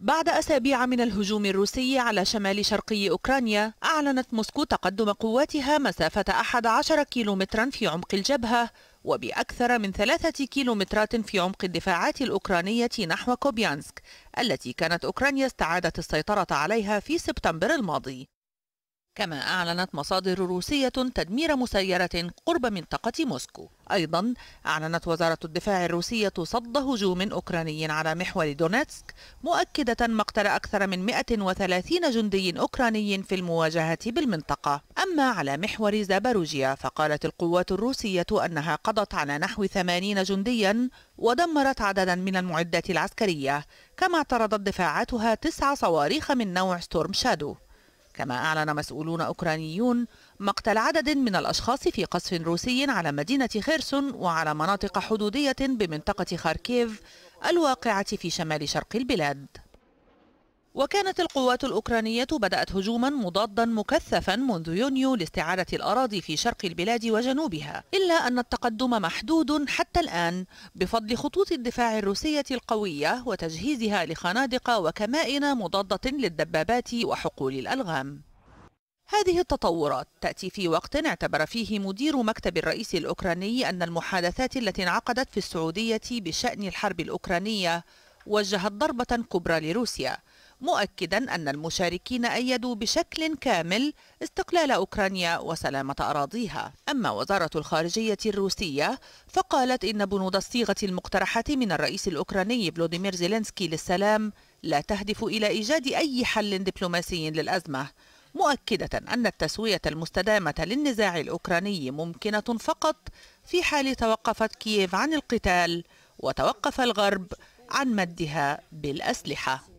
بعد أسابيع من الهجوم الروسي على شمال شرقي أوكرانيا أعلنت موسكو تقدم قواتها مسافة 11 كيلومترا في عمق الجبهة وبأكثر من ثلاثة كيلومترات في عمق الدفاعات الأوكرانية نحو كوبيانسك التي كانت أوكرانيا استعادت السيطرة عليها في سبتمبر الماضي كما أعلنت مصادر روسية تدمير مسيرة قرب منطقة موسكو أيضا أعلنت وزارة الدفاع الروسية صد هجوم أوكراني على محور دونيتسك مؤكدة مقتل أكثر من 130 جندي أوكراني في المواجهة بالمنطقة أما على محور زاباروجيا فقالت القوات الروسية أنها قضت على نحو 80 جنديا ودمرت عددا من المعدات العسكرية كما اعترضت دفاعاتها تسع صواريخ من نوع ستورم شادو كما أعلن مسؤولون أوكرانيون مقتل عدد من الأشخاص في قصف روسي على مدينة خيرسون وعلى مناطق حدودية بمنطقة خاركيف الواقعة في شمال شرق البلاد وكانت القوات الأوكرانية بدأت هجوما مضادا مكثفا منذ يونيو لاستعادة الأراضي في شرق البلاد وجنوبها إلا أن التقدم محدود حتى الآن بفضل خطوط الدفاع الروسية القوية وتجهيزها لخنادق وكمائن مضادة للدبابات وحقول الألغام هذه التطورات تأتي في وقت اعتبر فيه مدير مكتب الرئيس الأوكراني أن المحادثات التي انعقدت في السعودية بشأن الحرب الأوكرانية وجهت ضربة كبرى لروسيا مؤكدا أن المشاركين أيدوا بشكل كامل استقلال أوكرانيا وسلامة أراضيها أما وزارة الخارجية الروسية فقالت إن بنود الصيغة المقترحة من الرئيس الأوكراني فلوديمير زيلينسكي للسلام لا تهدف إلى إيجاد أي حل دبلوماسي للأزمة مؤكدة أن التسوية المستدامة للنزاع الأوكراني ممكنة فقط في حال توقفت كييف عن القتال وتوقف الغرب عن مدها بالأسلحة